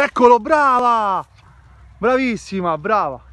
Eccolo, brava! Bravissima, brava!